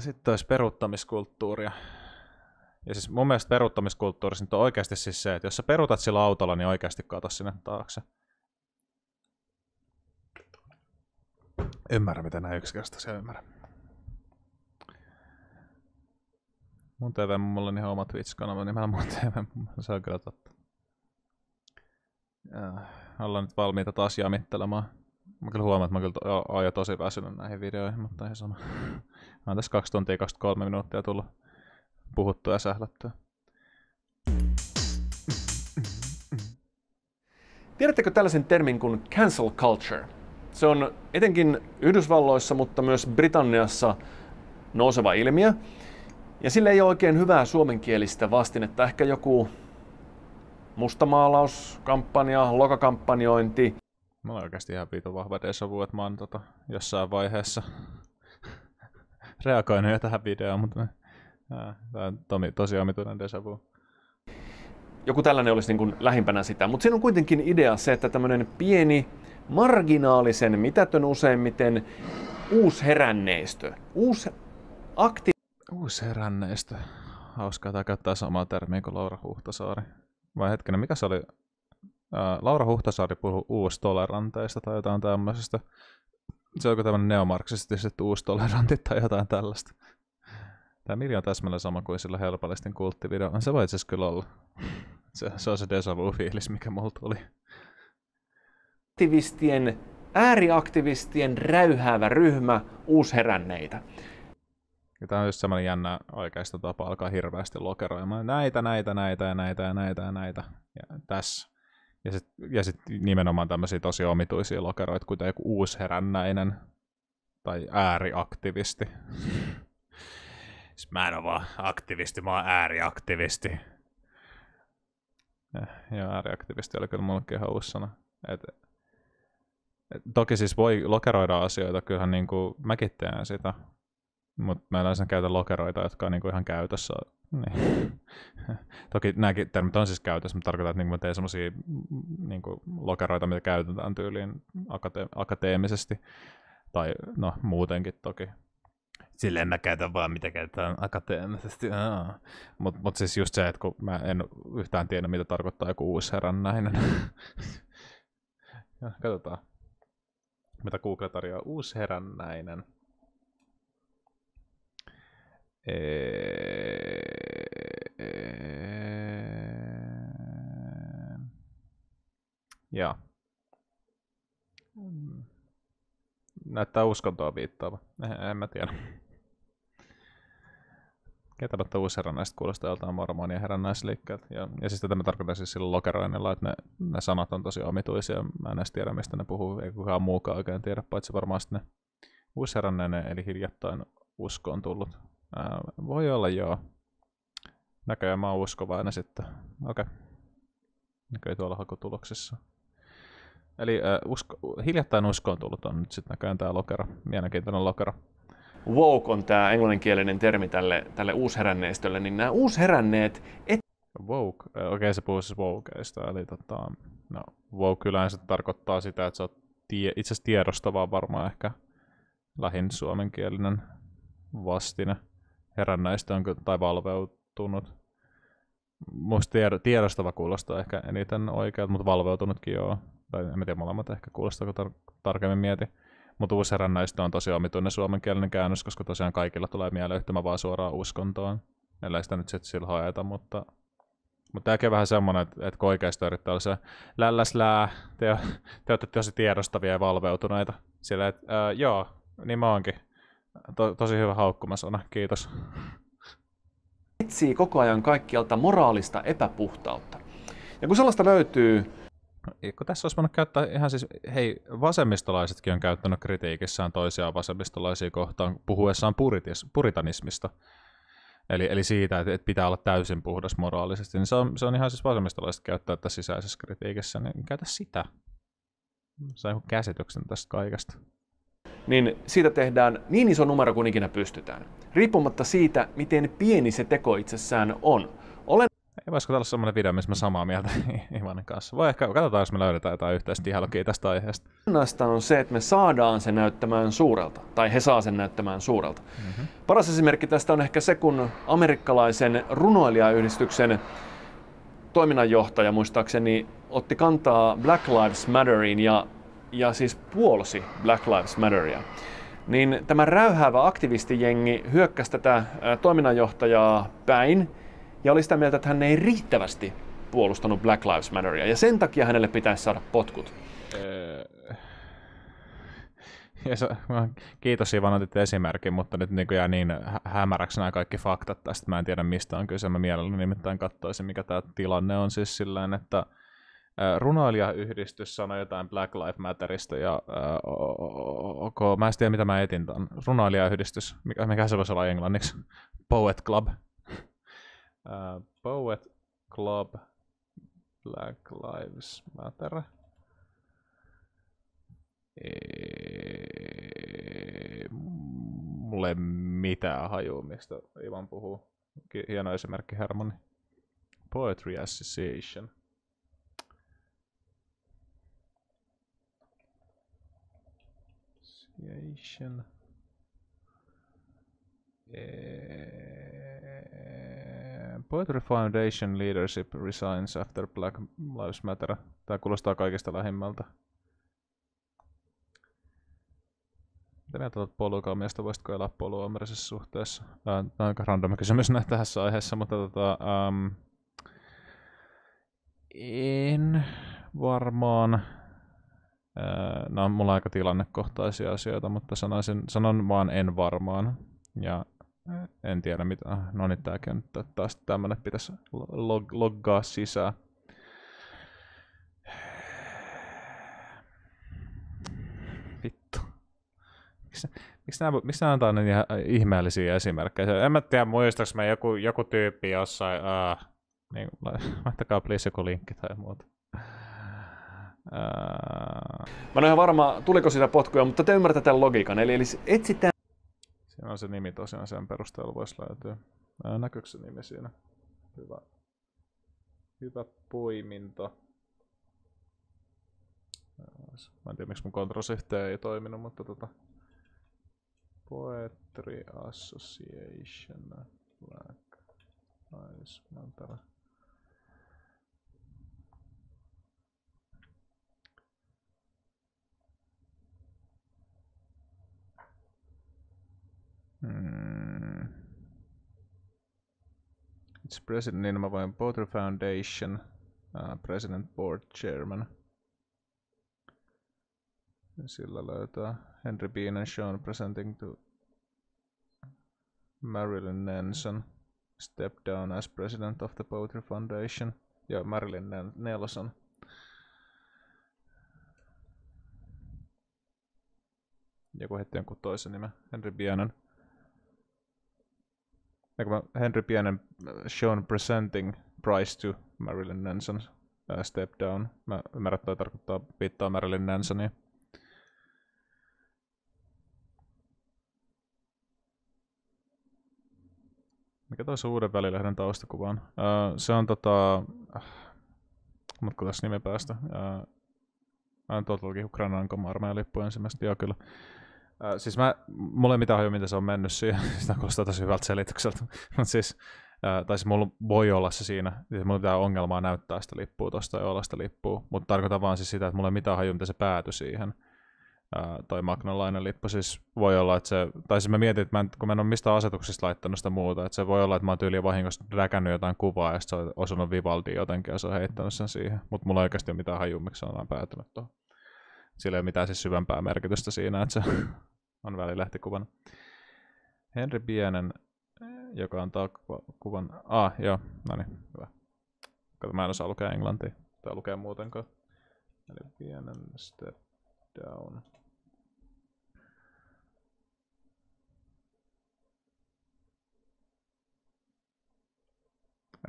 Sitten olisi peruuttamiskulttuuria. Ja siis mun mielestä peruuttamiskulttuurissa nyt on oikeasti siis se, että jos sä peruutat sillä autolla, niin oikeasti kato sinne taakse. Ymmärrä, mitä nämä se ymmärrä. Mun TV mulla on ihan niin oma Twitch-kanava, niin mä en mun TV, se on kyllä totta. Ja, ollaan nyt valmiita taas jamittelemaan. Mä kyllä huomaan, että mä kyllä oon jo tosi väsynyt näihin videoihin, mutta ihan sama. Mä oon tässä 2 tuntia 23 minuuttia tullut puhuttua ja sählättyä. Tiedättekö tällaisen termin kuin cancel culture? Se on etenkin Yhdysvalloissa, mutta myös Britanniassa nouseva ilmiö. Ja sille ei ole oikein hyvää suomenkielistä vastinetta. Ehkä joku mustamaalauskampanja, lokakampanjointi, Mulla on oikeasti ihan viiton vahva desavu, että mä oon tota, jossain vaiheessa reagoinut jo tähän videoon, mutta äh, tämä on tomi, tosi omituinen desavu. Joku tällainen olisi niin kuin lähimpänä sitä, mutta siinä on kuitenkin idea se, että tämmöinen pieni, marginaalisen, mitätön useimmiten, uusi heränneistö, uusi akti... Uusi heränneistö. Hauskaa tämä käyttää samaa termiä kuin Laura Huhtasaari. Vai hetkinen, mikä se oli Äh, Laura Huhtasaari puhuu uustoleranteista tai jotain tämmöisestä. Se onko tämmöinen neomarksistiset uustolerantit tai jotain tällaista. Tämä Miri on täsmälleen sama kuin sillä helpallisten kulttivideo. Se voi itse kyllä olla. Se, se on se deja fiilis mikä mulla tuli. Aktivistien, ääriaktivistien räyhäävä ryhmä uusheränneitä. Ja tämä on just semmoinen jännä oikeasta tapa alkaa hirveästi lokeroimaan näitä, näitä, näitä ja näitä ja näitä ja näitä. Ja tässä ja sitten ja sit nimenomaan tämmöisiä tosi omituisia lokeroita, kuten joku uusi herännäinen tai ääriaktivisti. Siis mä en ole vaan aktivisti, mä oon ääriaktivisti. Ja, eh, ja ääriaktivisti oli kyllä mullekin ihan uusi sana. Et, et, toki siis voi lokeroida asioita, kyllähän niin kuin mäkin teen sitä, mutta mä yleensä käytän lokeroita, jotka on niinku ihan käytössä. Niin. Toki nämäkin termit on siis käytössä, mutta tarkoitan, että niinku mä teen semmoisia mm, niinku lokeroita, mitä käytetään tyyliin akate- akateemisesti. Tai no muutenkin toki. Silleen mä käytän vaan, mitä käytetään akateemisesti. Mutta mut siis just se, että kun mä en yhtään tiedä, mitä tarkoittaa joku uusi herännäinen. katsotaan. Mitä Google tarjoaa uusi herännäinen. Äh, äh, ja. Mm. Näyttää uskontoa viittaava. En mä tiedä. uusi uusherrannaiset kuulostaa joltain mormonia herrannaisliikkeet. Ja, ja siis tätä mä tarkoitan siis sillä lokeroinnilla, että ne, ne sanat on tosi omituisia. Mä en edes tiedä, mistä ne puhuu, ei kukaan muukaan oikein tiedä, paitsi varmaan ne uusherranneinen, eli hiljattain uskoon tullut Äh, voi olla joo. Näköjään mä oon uskovainen sitten. Okei. Okay. Näköjään tuolla hakutuloksessa. Eli äh, usko, hiljattain uskoon tullut on nyt sitten näköjään tämä lokero, mielenkiintoinen lokero. Woke on tämä englanninkielinen termi tälle, tälle uusheränneistölle, niin nämä uusheränneet... Et... Woke, äh, okei okay, se puhuu siis wokeista, eli tota, no, woke yleensä tarkoittaa sitä, että se on tie, itse asiassa tiedostavaa varmaan ehkä lähin suomenkielinen vastine herännäistä onko, tai valveutunut. Musta tied- tiedostava kuulostaa ehkä eniten oikealta, mutta valveutunutkin joo. Tai en tiedä, molemmat ehkä kuulostaako tar- tarkemmin mieti. Mutta uusherännäistä on tosi omituinen suomenkielinen käännös, koska tosiaan kaikilla tulee yhtymä vaan suoraan uskontoon. Ellei sitä nyt sitten sillä haeta, mutta mutta tämäkin on vähän semmoinen, että, että kun oikeasti yrittää olla se lälläslää, te, te olette tosi tiedostavia ja valveutuneita. Silleen, että joo, niin mä oonkin. To- tosi hyvä haukkumasana, kiitos. Etsii koko ajan kaikkialta moraalista epäpuhtautta. Ja kun sellaista löytyy... Kun tässä olisi voinut käyttää ihan siis, hei, vasemmistolaisetkin on käyttänyt kritiikissään toisiaan vasemmistolaisia kohtaan puhuessaan puritis, puritanismista. Eli, eli siitä, että, että pitää olla täysin puhdas moraalisesti, niin se on, se on ihan siis vasemmistolaiset käyttää tässä sisäisessä kritiikissä, niin käytä sitä. Sain käsityksen tästä kaikesta niin siitä tehdään niin iso numero kuin ikinä pystytään. Riippumatta siitä, miten pieni se teko itsessään on. Olen ei voisiko olla sellainen video, missä mä samaa mieltä Ivanin kanssa? Voi ehkä katsotaan, jos me löydetään jotain yhteistä dialogia tästä aiheesta. Olennaista on se, että me saadaan se näyttämään suurelta, tai he saa sen näyttämään suurelta. Mm-hmm. Paras esimerkki tästä on ehkä se, kun amerikkalaisen runoilijayhdistyksen toiminnanjohtaja muistaakseni otti kantaa Black Lives Matteriin ja ja siis puolsi Black Lives Matteria, niin tämä räyhäävä aktivistijengi hyökkäsi tätä toiminnanjohtajaa päin ja oli sitä mieltä, että hän ei riittävästi puolustanut Black Lives Matteria ja sen takia hänelle pitäisi saada potkut. Öö, kiitos Ivan, otit esimerkin, mutta nyt niin jää niin hämäräksi nämä kaikki faktat tästä. Mä en tiedä mistä on kyse. Mä mielelläni nimittäin katsoisin, mikä tämä tilanne on siis sillään, että runoilijayhdistys sanoi jotain Black Lives Matterista ja uh, ok, mä en tiedä mitä mä etin tämän. Runoilijayhdistys, mikä, mikä se voisi olla englanniksi? Poet Club. uh, Poet Club Black Lives Matter. Ei, mulle mitään hajua, mistä Ivan puhuu. Hieno esimerkki Hermanni. Poetry Association. Investigation. Yeah. Poetry Foundation leadership resigns after Black Lives Matter. Tämä kuulostaa kaikesta lähimmältä. Mitä mieltä olet polukaumiasta? Voisitko elää poluomerisessa suhteessa? Tämä on aika random kysymys näin tässä aiheessa, mutta tota, um, en varmaan nämä on mulla aika tilannekohtaisia asioita, mutta sanoisin, sanon vaan en varmaan. Ja en tiedä mitä. No niin, tämäkin on taas tämmöinen pitäisi log- loggaa sisään. Vittu. Miksi, miksi nämä, miksi nämä antaa niin äh, ihmeellisiä esimerkkejä? En mä tiedä, muistaaks mä joku, joku tyyppi jossain, uh, niin, laittakaa please joku linkki tai muuta. Ää... Mä en ole ihan varma, tuliko sitä potkuja, mutta te ymmärrätte tämän logiikan. Eli, eli etsitään... Siinä on se nimi tosiaan, sen perusteella voisi löytyä. näkyykö se nimi siinä? Hyvä. Hyvä poiminta. Mä en tiedä miksi mun Ctrl ei toiminut, mutta tota... Poetry Association Black Ice Mantara. Hmm. It's president, niin mä voin Potter Foundation, uh, president board chairman. Sillä löytää Henry Bean and Sean presenting to Marilyn Nelson. Step down as president of the Potter Foundation. Joo, Marilyn Nelson. Joku heti jonkun toisen nimen, Henry Bianen mä Henry Pienen äh, Sean Presenting Price to Marilyn Manson uh, Step Down. Mä ymmärrän, että tarkoittaa viittaa Marilyn Mansonia. Mikä toi se uuden välilehden taustakuvaan? Uh, äh, se on tota... Mut kun tässä nimi päästä. Uh, Mä en tuolta luki Ukrainan armeijan lippu ensimmäistä, Joo, kyllä. Äh, siis mä, mulla ei mitään hajua, mitä se on mennyt siihen. Sitä kuulostaa tosi hyvältä selitykseltä. Mutta siis, äh, tai siis mulla voi olla se siinä. Siis mulla pitää ongelmaa näyttää sitä lippua tuosta ja olla sitä lippua. Mutta tarkoitan vaan siis sitä, että mulla ei mitään hajua, mitä se pääty siihen. Äh, toi Magnolainen lippu siis voi olla, että se, tai siis mä mietin, että mä en, kun mä en ole mistään asetuksista laittanut sitä muuta, että se voi olla, että mä oon tyyliin vahingossa räkännyt jotain kuvaa ja sitten se on osunut Vivaldiin jotenkin ja se on heittänyt sen siihen, mutta mulla ei oikeasti ole mitään hajua, miksi se on päätynyt tuohon. Sillä ei ole mitään siis syvempää merkitystä siinä, että se on välilehtikuvan. Henri Pienen, eh, joka on kuva, kuvan... Ah, joo, no niin, hyvä. Kato, mä en osaa lukea englantia, tai lukea muutenkaan. Eli Pienen step down.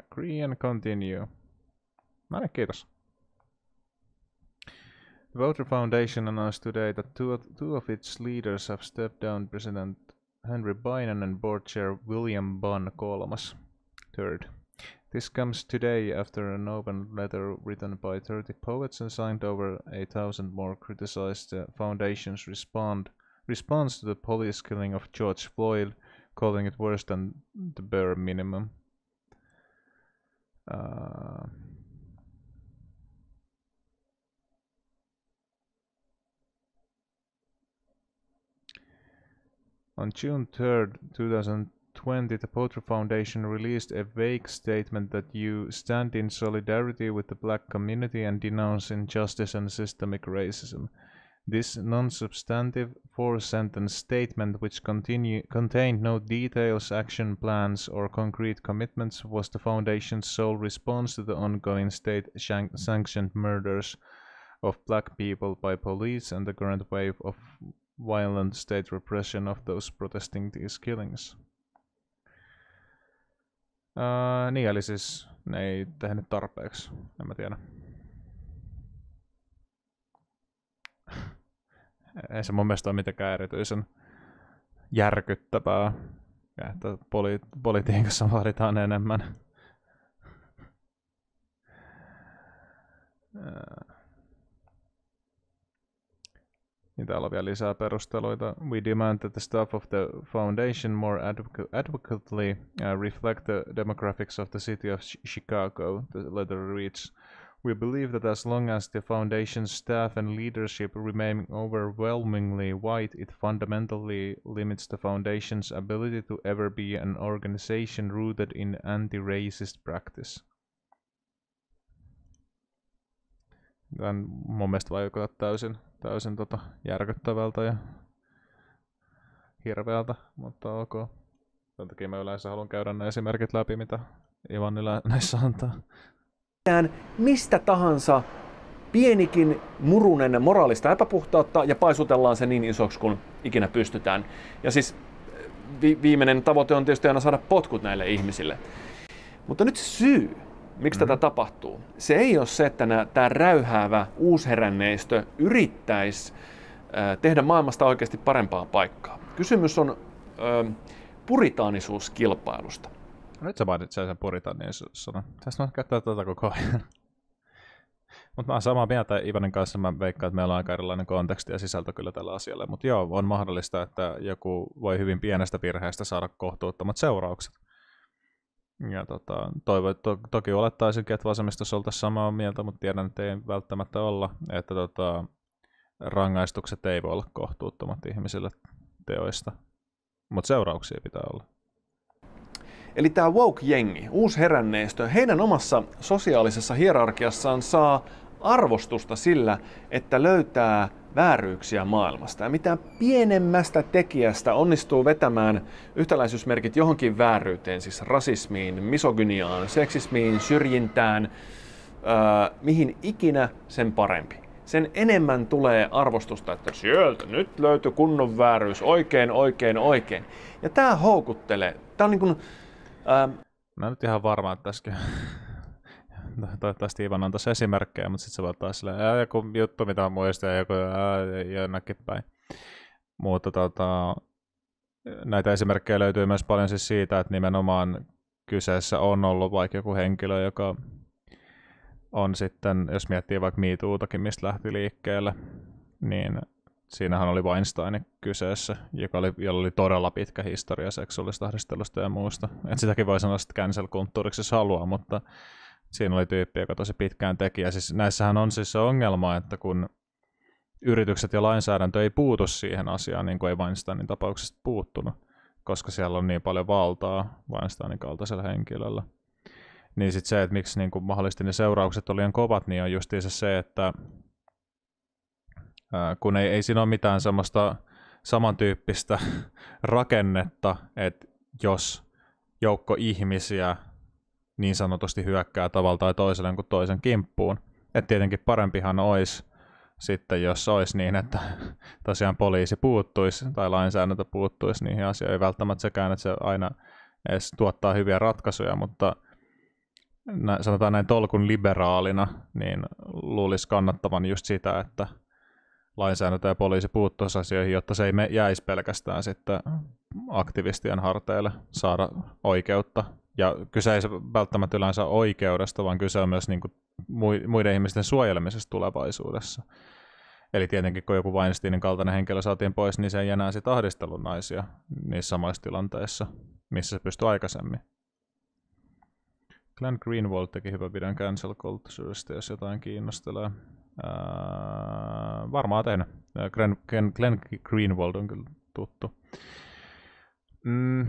Agree and continue. No niin, kiitos. Voter Foundation announced today that two of, two of its leaders have stepped down President Henry Biden and Board Chair William Bunn Kolmas. Third. This comes today after an open letter written by 30 poets and signed over a thousand more criticized the uh, foundation's respond, response to the police killing of George Floyd, calling it worse than the bare minimum. Uh, On June 3, 2020, the Potter Foundation released a vague statement that you stand in solidarity with the black community and denounce injustice and systemic racism. This non-substantive four-sentence statement, which continue, contained no details, action plans, or concrete commitments, was the Foundation's sole response to the ongoing state-sanctioned murders of black people by police and the current wave of violent state repression of those protesting these killings. Uh, niin, eli siis ne ei tehnyt tarpeeksi, en mä tiedä. ei se mun mielestä ole mitenkään erityisen järkyttävää, ja että poli- politiikassa vaaditaan enemmän. uh. Niin täällä on vielä lisää perusteluita. We demand that the staff of the foundation more advoc adequately uh, reflect the demographics of the city of Chicago, the letter reads. We believe that as long as the foundation's staff and leadership remain overwhelmingly white, it fundamentally limits the foundation's ability to ever be an organization rooted in anti racist practice. Tämän mun mielestä vaikuttaa täysin, täysin tota järkyttävältä ja hirveältä, mutta ok. Sen takia mä yleensä haluan käydä ne esimerkit läpi, mitä Ivan ylä- näissä antaa. Mistä tahansa pienikin murunen moraalista epäpuhtautta ja paisutellaan se niin isoksi kuin ikinä pystytään. Ja siis vi- viimeinen tavoite on tietysti aina saada potkut näille ihmisille. Mutta nyt syy, Miksi mm-hmm. tätä tapahtuu? Se ei ole se, että tämä räyhäävä uusheränneistö yrittäisi tehdä maailmasta oikeasti parempaa paikkaa. Kysymys on äh, puritaanisuuskilpailusta. No nyt sä mainitsit sen puritaanisuussanan. Tässä mä käyttää tätä koko ajan. Mutta mä oon samaa mieltä Ivanin kanssa, mä veikkaan, että meillä on aika erilainen konteksti ja sisältö kyllä tällä asialla. Mutta joo, on mahdollista, että joku voi hyvin pienestä virheestä saada kohtuuttomat seuraukset. Ja tota, toivo, to, toki olettaisinkin, että vasemmistossa oltaisiin samaa mieltä, mutta tiedän, että ei välttämättä olla, että tota, rangaistukset ei voi olla kohtuuttomat ihmisille teoista, mutta seurauksia pitää olla. Eli tämä woke-jengi, heränneistö, heidän omassa sosiaalisessa hierarkiassaan saa arvostusta sillä, että löytää vääryyksiä maailmasta. Ja mitä pienemmästä tekijästä onnistuu vetämään yhtäläisyysmerkit johonkin vääryyteen, siis rasismiin, misogyniaan, seksismiin, syrjintään, öö, mihin ikinä sen parempi sen enemmän tulee arvostusta, että sieltä nyt löytyy kunnon vääryys, oikein, oikein, oikein. Ja tämä houkuttelee. Tämä on niin kuin, Öö, Mä en nyt ihan varma, että tässäkin toivottavasti Ivan on tässä esimerkkejä, mutta sitten se voi taas silleen, joku juttu, mitä muistaa, joku jonnekin päin. Mutta tota, näitä esimerkkejä löytyy myös paljon siis siitä, että nimenomaan kyseessä on ollut vaikka joku henkilö, joka on sitten, jos miettii vaikka MeTootakin, mistä lähti liikkeelle, niin siinähän oli Weinstein kyseessä, joka oli, jolla oli todella pitkä historia seksuaalista ahdistelusta ja muusta. Et sitäkin voi sanoa sitten cancel-kulttuuriksi, jos haluaa, mutta siinä oli tyyppi, joka tosi pitkään teki. Ja siis näissähän on siis se ongelma, että kun yritykset ja lainsäädäntö ei puutu siihen asiaan, niin kuin ei Weinsteinin tapauksesta puuttunut, koska siellä on niin paljon valtaa Weinsteinin kaltaisella henkilöllä. Niin sitten se, että miksi niin kuin mahdollisesti ne seuraukset olivat kovat, niin on justiinsa se, että kun ei, ei siinä ole mitään semmoista samantyyppistä rakennetta, että jos joukko ihmisiä niin sanotusti hyökkää tavalla tai toisella kuin toisen kimppuun. Et tietenkin parempihan olisi sitten, jos olisi niin, että tosiaan poliisi puuttuisi tai lainsäädäntö puuttuisi niihin asioihin. Ei välttämättä sekään, että se aina edes tuottaa hyviä ratkaisuja, mutta nä, sanotaan näin tolkun liberaalina, niin luulisi kannattavan just sitä, että lainsäädäntö ja poliisi puuttuisi asioihin, jotta se ei me jäisi pelkästään sitten aktivistien harteille saada oikeutta ja kyse ei välttämättä yleensä oikeudesta, vaan kyse on myös niin kuin muiden ihmisten suojelemisesta tulevaisuudessa. Eli tietenkin kun joku Weinsteinin kaltainen henkilö saatiin pois, niin se ei enää sitten ahdistellut naisia niissä samoissa tilanteissa, missä se pystyi aikaisemmin. Glenn Greenwald teki hyvän videon cancel culturesta, jos jotain kiinnostelee. Ää, varmaan tehnyt. Glenn, Glenn Greenwald on kyllä tuttu. Mm.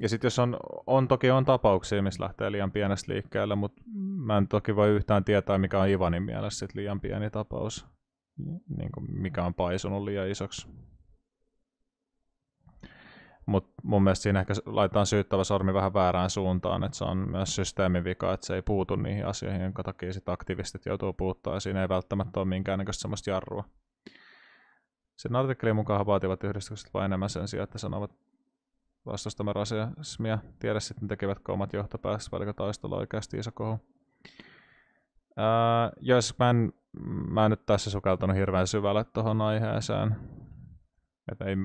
Ja sitten jos on, on, toki on tapauksia, missä lähtee liian pienestä liikkeelle, mutta mä en toki voi yhtään tietää, mikä on Ivanin mielessä sit liian pieni tapaus, niin kuin mikä on paisunut liian isoksi. Mutta mun mielestä siinä ehkä laitetaan syyttävä sormi vähän väärään suuntaan, että se on myös systeemin vika, että se ei puutu niihin asioihin, jonka takia sit aktivistit joutuu puuttaa, ja siinä ei välttämättä ole minkäännäköistä sellaista jarrua. Sen artikkelin mukaan vaativat yhdistykset vain enemmän sen sijaan, että sanovat vastustamaan rasismia. Tiedä sitten tekevätkö omat johtopäätökset, vaikka taistelu oikeasti iso kohu. Öö, jos mä en, mä en nyt tässä sukeltanut hirveän syvälle tuohon aiheeseen. Että ei,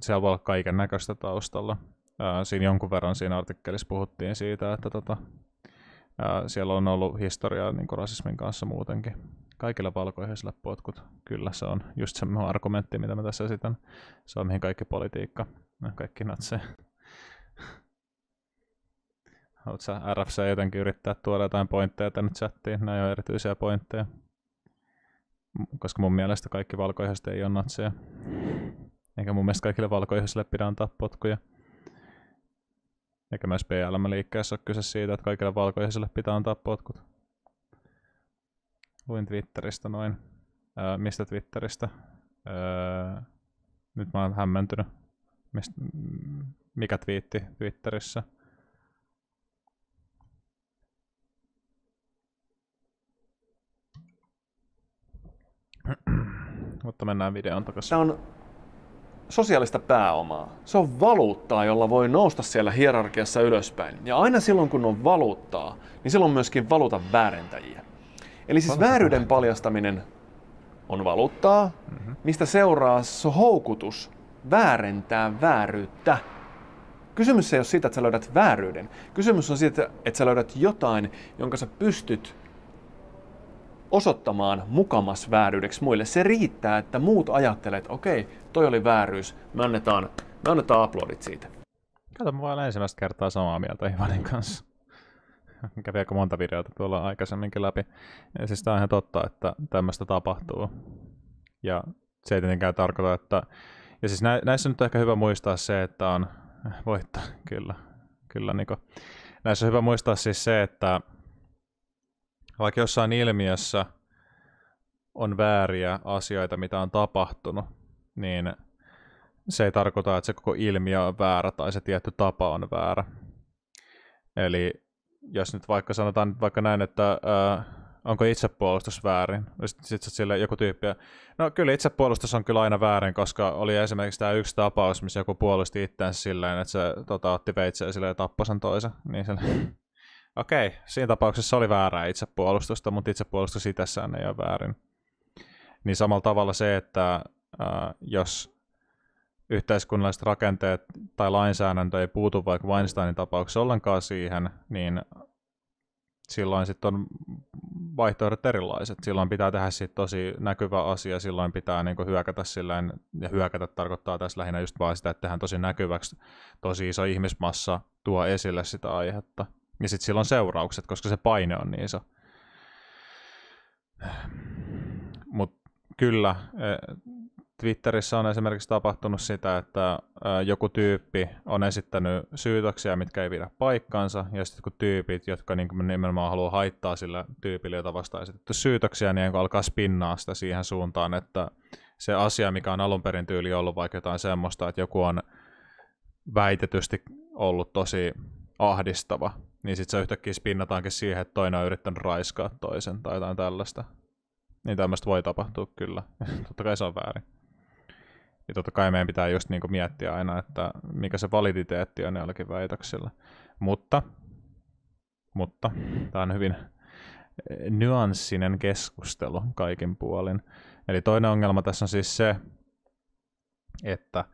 siellä voi olla kaiken näköistä taustalla. Öö, siinä jonkun verran siinä artikkelissa puhuttiin siitä, että tota, öö, siellä on ollut historiaa niin rasismin kanssa muutenkin kaikilla valkoisilla potkut. Kyllä se on just se argumentti, mitä mä tässä esitän. Se on mihin kaikki politiikka, no, kaikki natsee. Haluatko sä RFC jotenkin yrittää tuoda jotain pointteja tänne chattiin? Nämä on erityisiä pointteja. Koska mun mielestä kaikki valkoiset ei ole natseja. Eikä mun mielestä kaikille valkoisille pidä antaa potkuja. Eikä myös PLM-liikkeessä ole kyse siitä, että kaikille valkoisille pitää antaa potkut luin Twitteristä noin. Öö, mistä Twitteristä? Öö, nyt mä oon hämmentynyt. Mist, mikä twiitti Twitterissä? Mutta mennään videon takaisin. Tämä on sosiaalista pääomaa. Se on valuuttaa, jolla voi nousta siellä hierarkiassa ylöspäin. Ja aina silloin, kun on valuuttaa, niin silloin on myöskin valuutan väärentäjiä. Eli siis vääryyden paljastaminen on valuuttaa, mm-hmm. mistä seuraa houkutus väärentää vääryyttä. Kysymys ei ole siitä, että sä löydät vääryyden. Kysymys on siitä, että sä löydät jotain, jonka sä pystyt osoittamaan mukamas vääryydeksi muille. Se riittää, että muut ajattelee, että okei, toi oli vääryys, me annetaan, me annetaan aplodit siitä. Kato, mä olen ensimmäistä kertaa samaa mieltä Ivanin kanssa. Kävi aika monta videota tuolla aikaisemminkin läpi. Ja siis tämä on ihan totta, että tämmöistä tapahtuu. Ja se ei tietenkään tarkoita, että... Ja siis näissä nyt on ehkä hyvä muistaa se, että on voittaa, kyllä. Kyllä, Niko. Niinku. Näissä on hyvä muistaa siis se, että vaikka jossain ilmiössä on vääriä asioita, mitä on tapahtunut, niin se ei tarkoita, että se koko ilmiö on väärä tai se tietty tapa on väärä. Eli jos nyt vaikka sanotaan nyt vaikka näin, että ää, äh, onko itsepuolustus väärin, sitten sit sille joku tyyppi, no kyllä itsepuolustus on kyllä aina väärin, koska oli esimerkiksi tämä yksi tapaus, missä joku puolusti itseänsä silleen, että se tota, otti veitseen silleen ja tappoi sen toisen, niin silleen, okei, okay, siinä tapauksessa oli väärää itsepuolustusta, mutta itsepuolustus itsessään ei ole väärin. Niin samalla tavalla se, että ää, äh, jos yhteiskunnalliset rakenteet tai lainsäädäntö ei puutu vaikka Weinsteinin tapauksessa ollenkaan siihen, niin silloin sitten on vaihtoehdot erilaiset. Silloin pitää tehdä sit tosi näkyvä asia, silloin pitää niinku hyökätä silleen, ja hyökätä tarkoittaa tässä lähinnä just vaan sitä, että tehdään tosi näkyväksi, tosi iso ihmismassa tuo esille sitä aihetta. Ja sitten silloin seuraukset, koska se paine on niin iso. Mutta kyllä, e, Twitterissä on esimerkiksi tapahtunut sitä, että joku tyyppi on esittänyt syytöksiä, mitkä ei pidä paikkaansa, ja sitten kun tyypit, jotka niinku nimenomaan haluaa haittaa sillä tyypillä, jota vastaan esitetty syytöksiä, niin alkaa spinnaa sitä siihen suuntaan, että se asia, mikä on alun perin tyyli ollut vaikka jotain semmoista, että joku on väitetysti ollut tosi ahdistava, niin sitten se yhtäkkiä spinnataankin siihen, että toinen on yrittänyt raiskaa toisen tai jotain tällaista. Niin tämmöistä voi tapahtua kyllä. Totta kai se on väärin. Ja niin totta kai meidän pitää just niin kuin miettiä aina, että mikä se validiteetti on jollakin väitöksillä. Mutta, mutta tämä on hyvin eh, nyanssinen keskustelu kaikin puolin. Eli toinen ongelma tässä on siis se, että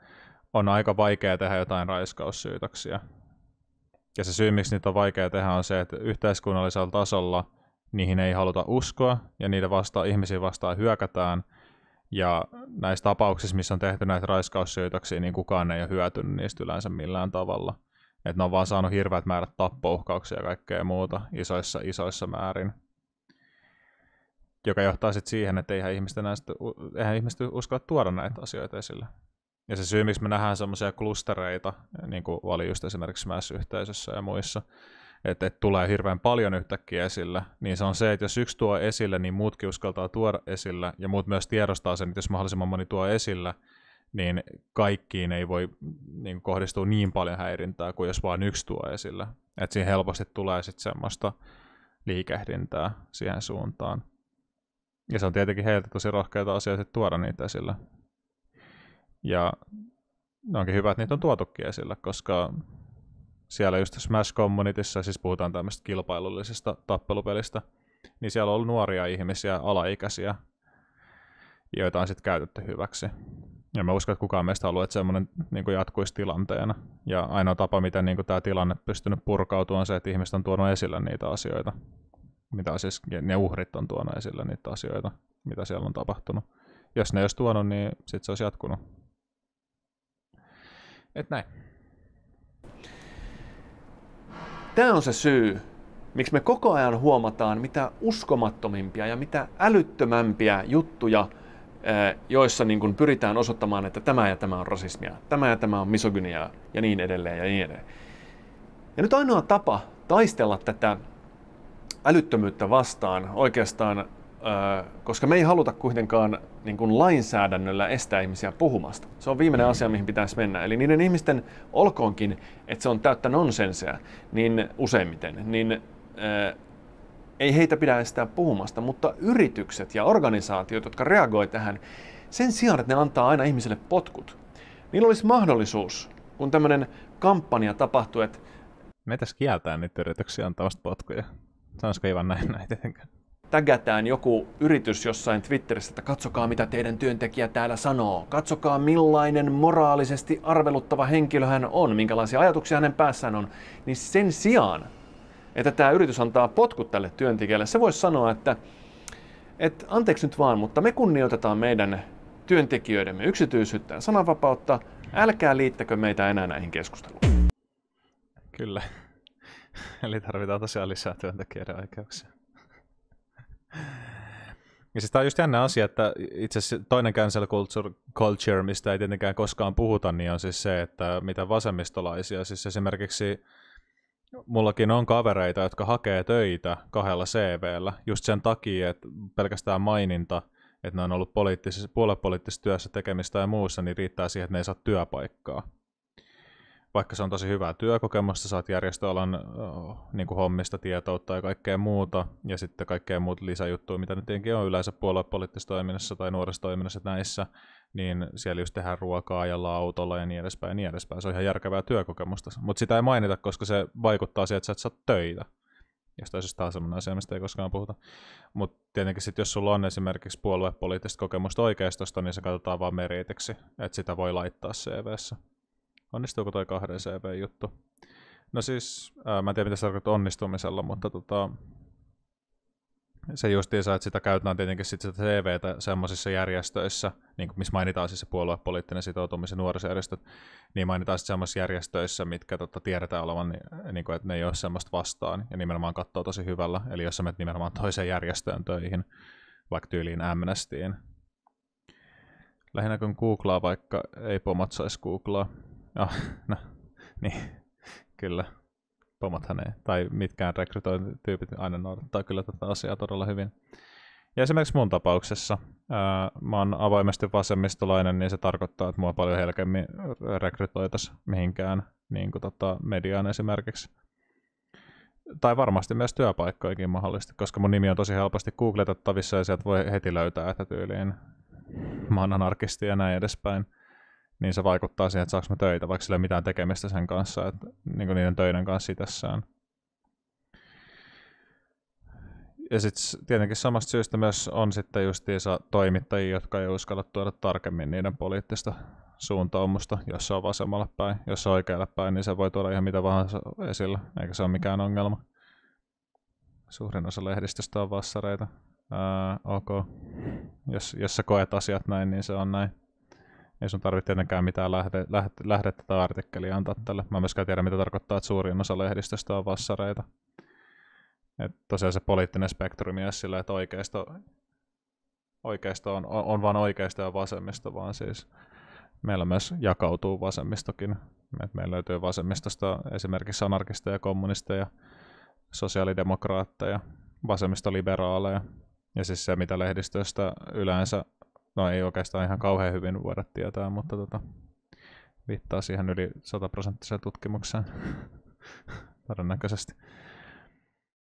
on aika vaikea tehdä jotain raiskaussyytöksiä. Ja se syy, miksi niitä on vaikea tehdä, on se, että yhteiskunnallisella tasolla niihin ei haluta uskoa, ja niitä vastaan, ihmisiä vastaan hyökätään, ja näissä tapauksissa, missä on tehty näitä raiskaussyytöksiä, niin kukaan ei ole hyötynyt niistä yleensä millään tavalla. Että ne on vaan saanut hirveät määrät tappouhkauksia ja kaikkea muuta isoissa, isoissa määrin. Joka johtaa sitten siihen, että eihän ihmiset, näistä, eihän ihmiset uskalla tuoda näitä asioita esille. Ja se syy, miksi me nähdään semmoisia klustereita, niin kuin oli just esimerkiksi Smash-yhteisössä ja muissa, että, että tulee hirveän paljon yhtäkkiä esille, niin se on se, että jos yksi tuo esille, niin muutkin uskaltaa tuoda esille, ja muut myös tiedostaa sen, että jos mahdollisimman moni tuo esille, niin kaikkiin ei voi niin kohdistua niin paljon häirintää kuin jos vain yksi tuo esille. Että siinä helposti tulee sitten semmoista liikehdintää siihen suuntaan. Ja se on tietenkin heiltä tosi rohkeita asioita tuoda niitä esille. Ja onkin hyvä, että niitä on tuotukin esille, koska siellä just Smash Communityssa, siis puhutaan tämmöistä kilpailullisesta tappelupelistä, niin siellä on ollut nuoria ihmisiä, alaikäisiä, joita on sitten käytetty hyväksi. Ja mä uskon, että kukaan meistä haluaa, että semmoinen niin jatkuisi tilanteena. Ja ainoa tapa, miten niin tämä tilanne pystynyt purkautumaan, on se, että ihmiset on tuonut esille niitä asioita. Mitä siis, ne uhrit on tuonut esille niitä asioita, mitä siellä on tapahtunut. Jos ne olisi tuonut, niin sitten se olisi jatkunut. Et näin. Tämä on se syy, miksi me koko ajan huomataan mitä uskomattomimpia ja mitä älyttömämpiä juttuja, eh, joissa niin kuin pyritään osoittamaan, että tämä ja tämä on rasismia, tämä ja tämä on misogyniaa ja niin edelleen ja niin edelleen. Ja nyt ainoa tapa taistella tätä älyttömyyttä vastaan oikeastaan koska me ei haluta kuitenkaan niin kuin lainsäädännöllä estää ihmisiä puhumasta. Se on viimeinen mm. asia, mihin pitäisi mennä. Eli niiden ihmisten, olkoonkin, että se on täyttä nonsensea, niin useimmiten, niin äh, ei heitä pidä estää puhumasta, mutta yritykset ja organisaatiot, jotka reagoi tähän, sen sijaan, että ne antaa aina ihmisille potkut, niillä olisi mahdollisuus, kun tämmöinen kampanja tapahtuu, että... Me tässä kieltää niitä yrityksiä antamasta potkuja. Sanoisiko Ivan näin näin tietenkään? tägätään joku yritys jossain Twitterissä, että katsokaa mitä teidän työntekijä täällä sanoo, katsokaa millainen moraalisesti arveluttava henkilö hän on, minkälaisia ajatuksia hänen päässään on, niin sen sijaan, että tämä yritys antaa potkut tälle työntekijälle, se voisi sanoa, että että anteeksi nyt vaan, mutta me kunnioitetaan meidän työntekijöidemme yksityisyyttä ja sananvapautta, älkää liittäkö meitä enää näihin keskusteluun. Kyllä. Eli tarvitaan tosiaan lisää työntekijöiden oikeuksia. Ja siis tämä on just jännä mm. asia, että itse asiassa toinen cancel culture, culture, mistä ei tietenkään koskaan puhuta, niin on siis se, että mitä vasemmistolaisia, siis esimerkiksi mullakin on kavereita, jotka hakee töitä kahdella CVllä just sen takia, että pelkästään maininta, että ne on ollut puolepoliittisessa työssä tekemistä ja muussa, niin riittää siihen, että ne ei saa työpaikkaa vaikka se on tosi hyvää työkokemusta, saat järjestöalan niin kuin hommista tietoutta ja kaikkea muuta, ja sitten kaikkea muut lisäjuttuja, mitä nyt tietenkin on yleensä puoluepoliittisessa toiminnassa tai toiminnassa näissä, niin siellä just tehdään ruokaa ja autolla ja niin edespäin ja niin edespäin. Se on ihan järkevää työkokemusta, mutta sitä ei mainita, koska se vaikuttaa siihen, että sä et saa töitä. Jostain syystä on sellainen asia, mistä ei koskaan puhuta. Mutta tietenkin sitten, jos sulla on esimerkiksi puoluepoliittista kokemusta oikeistosta, niin se katsotaan vain meriteksi, että sitä voi laittaa CVssä. Onnistuuko toi kahden CV-juttu? No siis, ää, mä en tiedä mitä sä tarkoittaa onnistumisella, mutta tota, se justiinsa, että sitä käytetään tietenkin sit sitä CVtä semmoisissa järjestöissä, niin kuin missä mainitaan siis se puoluepoliittinen sitoutumisen nuorisojärjestöt, niin mainitaan sitten semmoisissa järjestöissä, mitkä tota, tiedetään olevan, niin, niin kuin, että ne ei ole semmoista vastaan, ja nimenomaan katsoo tosi hyvällä. Eli jos sä menet nimenomaan toiseen järjestöön töihin, vaikka tyyliin Amnestyin. Lähinnä kun googlaa, vaikka ei pomatsaisi googlaa. Oh, no, niin, kyllä. Pomothan ei, tai mitkään rekrytointityypit aina noudattaa kyllä tätä asiaa todella hyvin. Ja esimerkiksi mun tapauksessa, ää, mä oon avoimesti vasemmistolainen, niin se tarkoittaa, että mua paljon helkemmin rekrytoitaisiin mihinkään niin kuin tota, mediaan esimerkiksi. Tai varmasti myös työpaikkoikin mahdollisesti, koska mun nimi on tosi helposti googletettavissa ja sieltä voi heti löytää, että tyyliin mä oon anarkisti ja näin edespäin niin se vaikuttaa siihen, että saanko mä töitä, vaikka sillä ei mitään tekemistä sen kanssa, että, niin kuin niiden töiden kanssa itessään. Ja sitten tietenkin samasta syystä myös on sitten justiinsa toimittajia, jotka ei uskalla tuoda tarkemmin niiden poliittista suuntaumusta, jos se on vasemmalle päin, jos se on oikealle päin, niin se voi tuoda ihan mitä vaan esillä, eikä se ole mikään ongelma. Suurin osa lehdistöstä on vassareita. Ää, ok. Jos, jos sä koet asiat näin, niin se on näin. Ei sun tarvitse tietenkään mitään lähde, lähde, lähdettä tai artikkelia antaa tälle. Mä en myöskään tiedä, mitä tarkoittaa, että suurin osa lehdistöstä on vassareita. Et tosiaan se poliittinen spektrumi on sillä, että oikeisto, oikeisto on, on, vain oikeisto ja vasemmisto, vaan siis meillä myös jakautuu vasemmistokin. Et meillä löytyy vasemmistosta esimerkiksi anarkisteja, kommunisteja, sosiaalidemokraatteja, vasemmistoliberaaleja. Ja siis se, mitä lehdistöstä yleensä no ei oikeastaan ihan kauhean hyvin voida tietää, mutta tota, viittaa siihen yli 100 prosenttiseen tutkimukseen todennäköisesti.